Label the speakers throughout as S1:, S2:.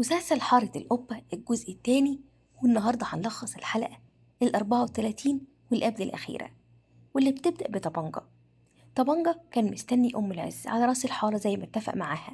S1: مسلسل حارة القبة الجزء الثاني والنهاردة هنلخص الحلقة ال 34 والقبل الأخيرة واللي بتبدأ بطبنجة طبنجة كان مستني أم العز على راس الحارة زي ما اتفق معاها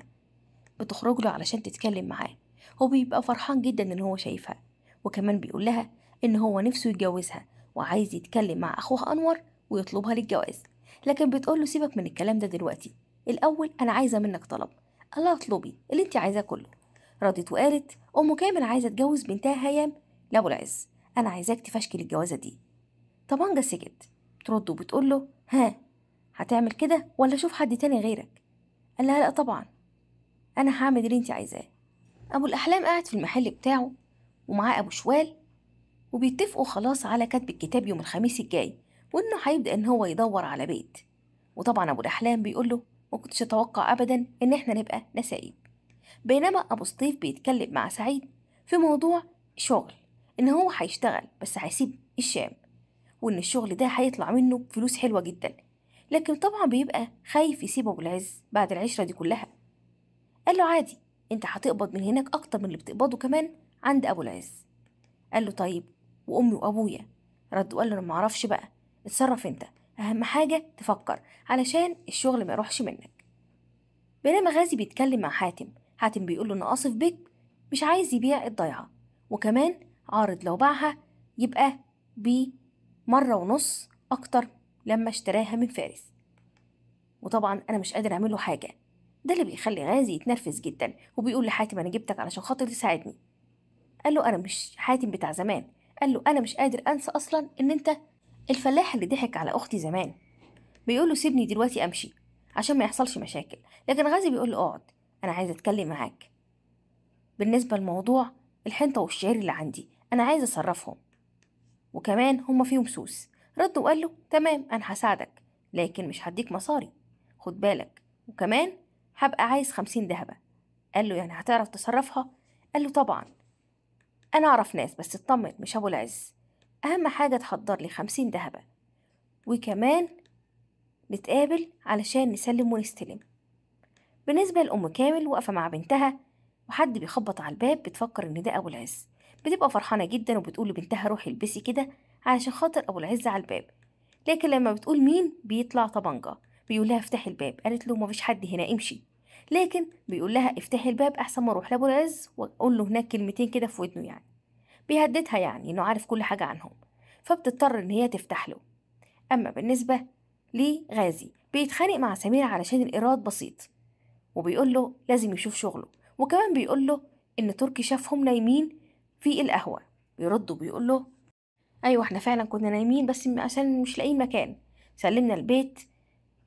S1: بتخرج له علشان تتكلم معاه وبيبقى فرحان جدا إن هو شايفها وكمان بيقول لها إن هو نفسه يتجوزها وعايز يتكلم مع أخوها أنور ويطلبها للجواز لكن بتقول له سيبك من الكلام ده دلوقتي الأول أنا عايزة منك طلب الله اطلبي اللي انت عايزاه كله ردت وقالت أم كامل عايزة تجوز بنتها هيام لأبو العز أنا عايزاك تفشكل الجوازة دي طبانجة سكت بترد وبتقول له ها هتعمل كده ولا أشوف حد تاني غيرك قال لها لا طبعا أنا هعمل اللي أنت عايزاه أبو الأحلام قاعد في المحل بتاعه ومعاه أبو شوال وبيتفقوا خلاص على كتب الكتاب يوم الخميس الجاي وإنه هيبدأ إن هو يدور على بيت وطبعا أبو الأحلام بيقول له ما كنتش أتوقع أبدا إن إحنا نبقى نسايب بينما أبو سطيف بيتكلم مع سعيد في موضوع شغل إن هو هيشتغل بس هيسيب الشام وإن الشغل ده هيطلع منه فلوس حلوة جدا لكن طبعا بيبقى خايف يسيب أبو العز بعد العشرة دي كلها قال له عادي أنت هتقبض من هناك أكتر من اللي بتقبضه كمان عند أبو العز قال له طيب وأمي وأبويا رد وقال له أنا معرفش بقى اتصرف أنت أهم حاجة تفكر علشان الشغل ما يروحش منك بينما غازي بيتكلم مع حاتم حاتم بيقول له أنا اصف بك مش عايز يبيع الضيعة وكمان عارض لو باعها يبقى ب مره ونص أكتر لما اشتراها من فارس وطبعا أنا مش قادر أعمله حاجة ده اللي بيخلي غازي يتنرفز جدا وبيقول لحاتم أنا جبتك علشان خاطر تساعدني قال له أنا مش حاتم بتاع زمان قال له أنا مش قادر أنسى أصلا إن أنت الفلاح اللي ضحك على أختي زمان بيقول له سيبني دلوقتي أمشي عشان ما يحصلش مشاكل لكن غازي بيقول له اقعد أنا عايزة أتكلم معاك بالنسبة لموضوع الحنطة والشعير اللي عندي أنا عايزة أصرفهم وكمان هما فيهم سوس رد وقال له تمام أنا هساعدك لكن مش هديك مصاري خد بالك وكمان هبقى عايز خمسين دهبة قال له يعني هتعرف تصرفها قال له طبعا أنا أعرف ناس بس اطمن مش أبو العز أهم حاجة تحضر لي خمسين دهبة وكمان نتقابل علشان نسلم ونستلم بالنسبة لأم كامل واقفة مع بنتها وحد بيخبط على الباب بتفكر إن ده أبو العز بتبقى فرحانة جدا وبتقول لبنتها روحي البسي كده علشان خاطر أبو العز على الباب لكن لما بتقول مين بيطلع طبنجة بيقول لها افتحي الباب قالت له مفيش حد هنا امشي لكن بيقول لها افتحي الباب أحسن ما أروح لأبو العز وأقول له هناك كلمتين كده في ودنه يعني بيهددها يعني إنه عارف كل حاجة عنهم فبتضطر إن هي تفتح له أما بالنسبة لغازي بيتخانق مع سمير علشان الإيراد بسيط وبيقول له لازم يشوف شغله وكمان بيقول له إن تركي شافهم نايمين في القهوة بيرد وبيقول له أيوة احنا فعلا كنا نايمين بس عشان مش لاقيين مكان سلمنا البيت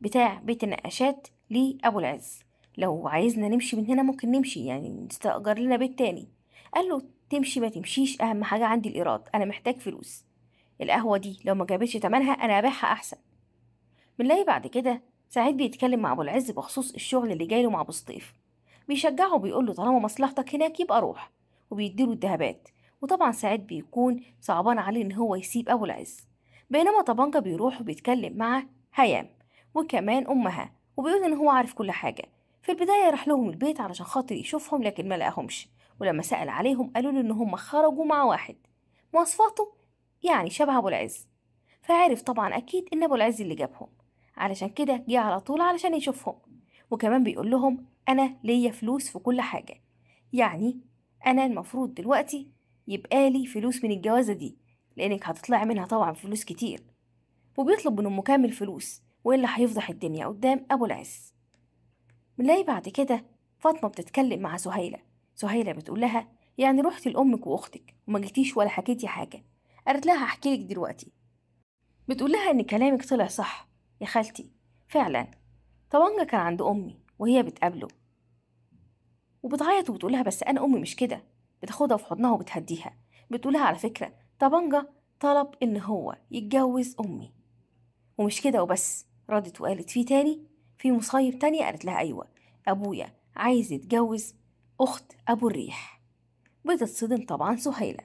S1: بتاع بيت النقاشات لأبو العز لو عايزنا نمشي من هنا ممكن نمشي يعني نستأجر لنا بيت تاني قال له تمشي ما تمشيش أهم حاجة عندي الإيراد أنا محتاج فلوس القهوة دي لو ما جابتش تمنها أنا هبيعها أحسن بنلاقي بعد كده سعيد بيتكلم مع أبو العز بخصوص الشغل اللي جايله مع أبو سطيف بيشجعه وبيقول له طالما مصلحتك هناك يبقى روح وبيديله الذهبات وطبعا سعيد بيكون صعبان عليه إن هو يسيب أبو العز بينما طبانجة بيروح وبيتكلم مع هيام وكمان أمها وبيقول إن هو عارف كل حاجة في البداية راح لهم البيت علشان خاطر يشوفهم لكن ما لقاهمش ولما سأل عليهم قالوا له إن هم خرجوا مع واحد مواصفاته يعني شبه أبو العز فعرف طبعا أكيد إن أبو العز اللي جابهم علشان كده جه على طول علشان يشوفهم وكمان بيقول لهم أنا ليا فلوس في كل حاجة يعني أنا المفروض دلوقتي يبقى لي فلوس من الجوازة دي لأنك هتطلعي منها طبعا فلوس كتير وبيطلب من أم كامل فلوس وإلا هيفضح الدنيا قدام أبو العز بنلاقي بعد كده فاطمة بتتكلم مع سهيلة سهيلة بتقول لها يعني رحت لأمك وأختك وما جيتيش ولا حكيتي حاجة قالت لها هحكي لك دلوقتي بتقول لها إن كلامك طلع صح يا خالتي فعلا طوانجة كان عند أمي وهي بتقابله وبتعيط وبتقولها بس أنا أمي مش كده بتاخدها في حضنها وبتهديها بتقولها على فكرة طبانجة طلب إن هو يتجوز أمي ومش كده وبس ردت وقالت في تاني في مصايب تانية قالت لها أيوة أبويا عايز يتجوز أخت أبو الريح بتتصدم طبعا سهيلة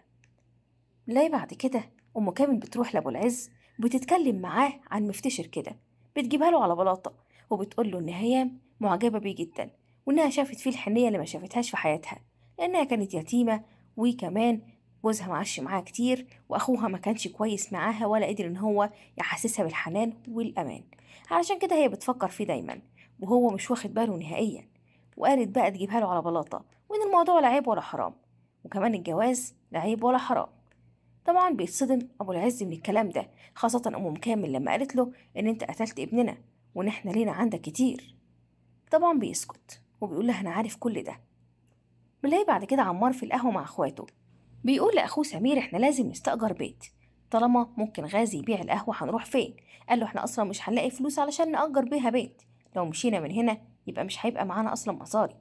S1: لا بعد كده أم كامل بتروح لأبو العز بتتكلم معاه عن مفتشر كده بتجيبها له على بلاطة وبتقول له إن هي معجبة بيه جدا وإنها شافت فيه الحنية اللي ما شافتهاش في حياتها لأنها كانت يتيمة وكمان جوزها معاش معاها كتير وأخوها ما كانش كويس معاها ولا قدر إن هو يحسسها بالحنان والأمان علشان كده هي بتفكر فيه دايما وهو مش واخد باله نهائيا وقالت بقى تجيبها له على بلاطة وإن الموضوع لا عيب ولا حرام وكمان الجواز لا عيب ولا حرام طبعا بيتصدم أبو العز من الكلام ده خاصة أم كامل لما قالت له إن أنت قتلت ابننا وإن إحنا لينا عندك كتير طبعا بيسكت وبيقول لها أنا عارف كل ده بنلاقي بعد كده عمار في القهوة مع إخواته بيقول لأخوه سمير إحنا لازم نستأجر بيت طالما ممكن غازي يبيع القهوة هنروح فين قال له إحنا أصلا مش هنلاقي فلوس علشان نأجر بيها بيت لو مشينا من هنا يبقى مش هيبقى معانا أصلا مصاري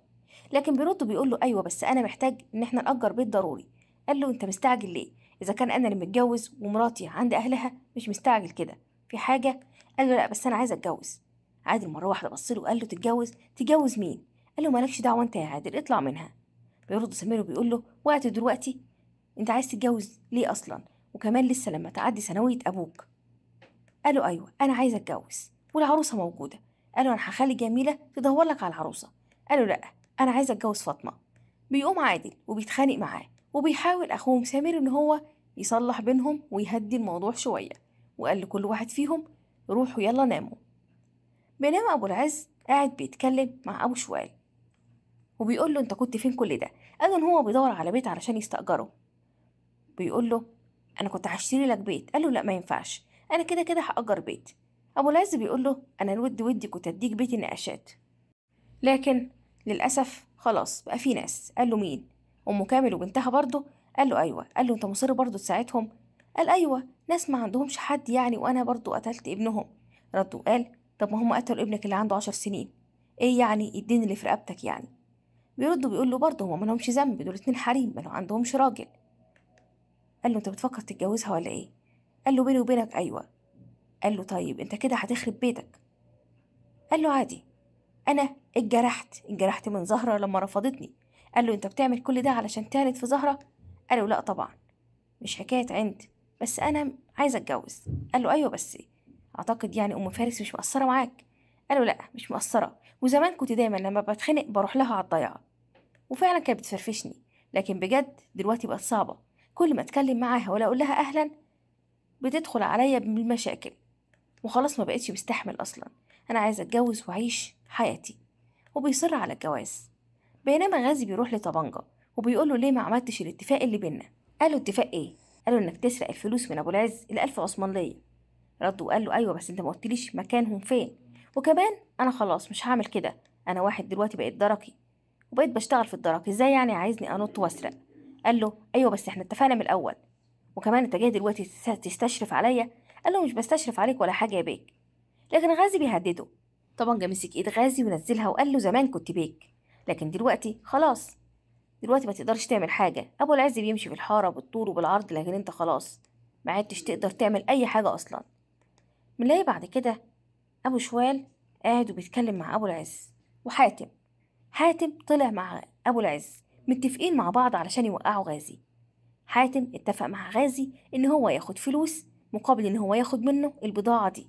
S1: لكن بيرد بيقول له أيوة بس أنا محتاج إن إحنا نأجر بيت ضروري قال له أنت مستعجل ليه إذا كان أنا اللي متجوز ومراتي عند أهلها مش مستعجل كده في حاجة قال له لأ بس أنا عايز أتجوز عادل مرة واحدة بص له وقال له تتجوز تتجوز مين قال له مالكش دعوة أنت يا عادل اطلع منها بيرد سمير وبيقول له وقت دلوقتي أنت عايز تتجوز ليه أصلا وكمان لسه لما تعدي ثانوية أبوك قال له أيوة أنا عايز أتجوز والعروسة موجودة قال له أنا هخلي جميلة تدور لك على العروسة قال له لأ أنا عايز أتجوز فاطمة بيقوم عادل وبيتخانق معاه وبيحاول أخوهم سمير إن هو يصلح بينهم ويهدي الموضوع شوية وقال لكل واحد فيهم روحوا يلا ناموا بينما أبو العز قاعد بيتكلم مع أبو شوال وبيقول له أنت كنت فين كل ده قال إن هو بيدور على بيت علشان يستأجره بيقول له أنا كنت هشتري لك بيت قال له لا ما ينفعش أنا كده كده هأجر بيت أبو العز بيقول له أنا الود ودي كنت أديك بيت النقاشات لكن للأسف خلاص بقى في ناس قال له مين أم كامل وبنتها برضه قال له أيوة قال له أنت مصر برضه تساعدهم قال أيوة ناس ما عندهمش حد يعني وأنا برضه قتلت ابنهم رد وقال طب ما هم قتلوا ابنك اللي عنده عشر سنين إيه يعني الدين اللي في رقبتك يعني بيرد وبيقول له برضه هم مالهمش ذنب دول اتنين حريم ما عندهمش راجل قال له أنت بتفكر تتجوزها ولا إيه قال له بيني وبينك أيوة قال له طيب أنت كده هتخرب بيتك قال له عادي أنا اتجرحت اتجرحت من زهرة لما رفضتني قال له أنت بتعمل كل ده علشان تعند في زهرة قال له لا طبعا مش حكاية عند بس أنا عايزة أتجوز قال له أيوة بس أعتقد يعني أم فارس مش مقصرة معاك قال له لا مش مقصرة وزمان كنت دايما لما بتخنق بروح لها على الضيعة وفعلا كانت بتفرفشني لكن بجد دلوقتي بقت صعبة كل ما أتكلم معاها ولا أقول لها أهلا بتدخل عليا بالمشاكل وخلاص ما بقتش بستحمل أصلا أنا عايزة أتجوز وأعيش حياتي وبيصر على الجواز بينما غازي بيروح لطبنجة وبيقول له ليه ما عملتش الاتفاق اللي بينا قال له اتفاق ايه قال له انك تسرق الفلوس من ابو العز الالف عثمان ليا رد وقال له ايوه بس انت ما قلتليش مكانهم فين وكمان انا خلاص مش هعمل كده انا واحد دلوقتي بقيت دركي وبقيت بشتغل في الدرك ازاي يعني عايزني انط واسرق قال له ايوه بس احنا اتفقنا من الاول وكمان انت جاي دلوقتي تستشرف عليا قال له مش بستشرف عليك ولا حاجه يا بيك لكن غازي بيهدده طبعا جه مسك ايد غازي ونزلها وقال له زمان كنت بيك لكن دلوقتي خلاص دلوقتي ما تقدرش تعمل حاجة أبو العز بيمشي في الحارة بالطول وبالعرض لكن أنت خلاص ما عدتش تقدر تعمل أي حاجة أصلا بنلاقي بعد كده أبو شوال قاعد وبيتكلم مع أبو العز وحاتم حاتم طلع مع أبو العز متفقين مع بعض علشان يوقعوا غازي حاتم اتفق مع غازي إن هو ياخد فلوس مقابل إن هو ياخد منه البضاعة دي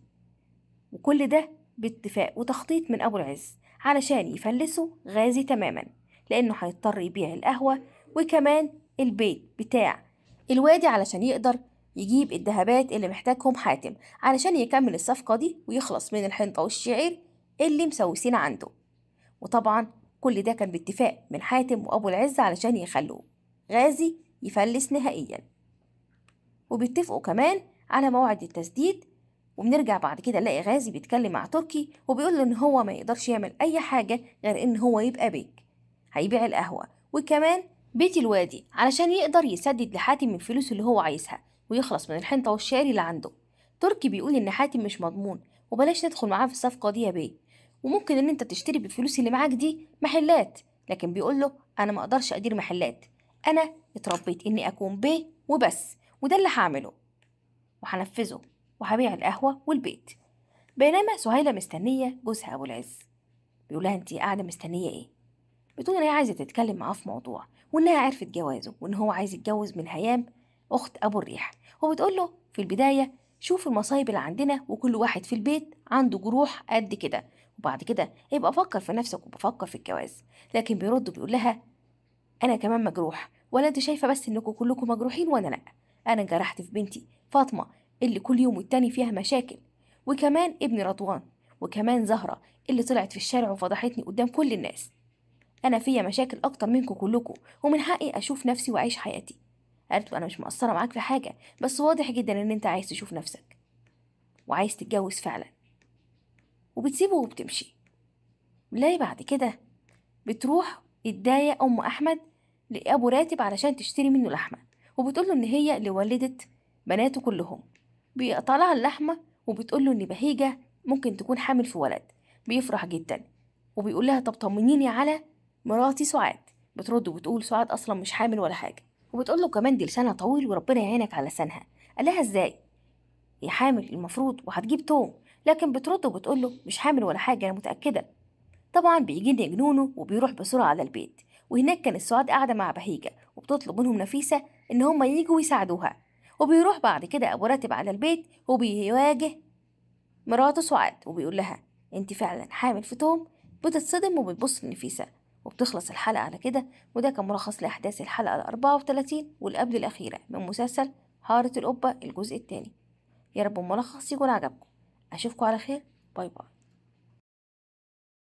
S1: وكل ده باتفاق وتخطيط من أبو العز علشان يفلسوا غازي تماماً لأنه هيضطر يبيع القهوة وكمان البيت بتاع الوادي علشان يقدر يجيب الذهبات اللي محتاجهم حاتم علشان يكمل الصفقة دي ويخلص من الحنطة والشعير اللي مسوسين عنده وطبعا كل ده كان باتفاق من حاتم وأبو العز علشان يخلوه غازي يفلس نهائيا وبيتفقوا كمان على موعد التسديد وبنرجع بعد كده نلاقي غازي بيتكلم مع تركي وبيقول له ان هو ما يقدرش يعمل اي حاجه غير ان هو يبقى بيك هيبيع القهوة وكمان بيت الوادي علشان يقدر يسدد لحاتم الفلوس اللي هو عايزها ويخلص من الحنطة والشاري اللي عنده تركي بيقول إن حاتم مش مضمون وبلاش ندخل معاه في الصفقة دي يا بيه وممكن إن أنت تشتري بالفلوس اللي معاك دي محلات لكن بيقول له أنا ما أقدرش أدير محلات أنا اتربيت إني أكون بيه وبس وده اللي هعمله وهنفذه وهبيع القهوة والبيت بينما سهيلة مستنية جوزها أبو العز بيقولها أنت قاعدة مستنية إيه بتقول إن هي عايزة تتكلم معاه في موضوع وإنها عرفت جوازه وإن هو عايز يتجوز من هيام أخت أبو الريح وبتقول له في البداية شوف المصايب اللي عندنا وكل واحد في البيت عنده جروح قد كده وبعد كده يبقى فكر في نفسك وبفكر في الجواز لكن بيرد بيقول لها أنا كمان مجروح ولا أنت شايفة بس إنكم كلكم مجروحين وأنا لأ أنا انجرحت في بنتي فاطمة اللي كل يوم والتاني فيها مشاكل وكمان ابني رضوان وكمان زهرة اللي طلعت في الشارع وفضحتني قدام كل الناس انا فيا مشاكل اكتر منكم كلكم ومن حقي اشوف نفسي واعيش حياتي قالت له انا مش مقصره معاك في حاجه بس واضح جدا ان انت عايز تشوف نفسك وعايز تتجوز فعلا وبتسيبه وبتمشي بلاقي بعد كده بتروح تضايق ام احمد لابو راتب علشان تشتري منه لحمه وبتقول له ان هي اللي ولدت بناته كلهم بيقطع لها اللحمه وبتقول له ان بهيجه ممكن تكون حامل في ولد بيفرح جدا وبيقول لها طب طمنيني على مراتي سعاد بترد وبتقول سعاد اصلا مش حامل ولا حاجه وبتقول له كمان دي لسانها طويل وربنا يعينك على لسانها قال لها ازاي هي حامل المفروض وهتجيب توم لكن بترد وبتقول له مش حامل ولا حاجه انا متاكده طبعا بيجيني جنونه وبيروح بسرعه على البيت وهناك كانت سعاد قاعده مع بهيجه وبتطلب منهم نفيسه ان هما ييجوا ويساعدوها وبيروح بعد كده ابو راتب على البيت وبيواجه مراته سعاد وبيقول لها انت فعلا حامل في توم بتتصدم وبتبص لنفيسه وبتخلص الحلقة على كده وده كان ملخص لأحداث الحلقة الأربعة وتلاتين والقبل الأخيرة من مسلسل هارة القبة الجزء التاني يا رب الملخص يكون عجبكم أشوفكم على خير باي باي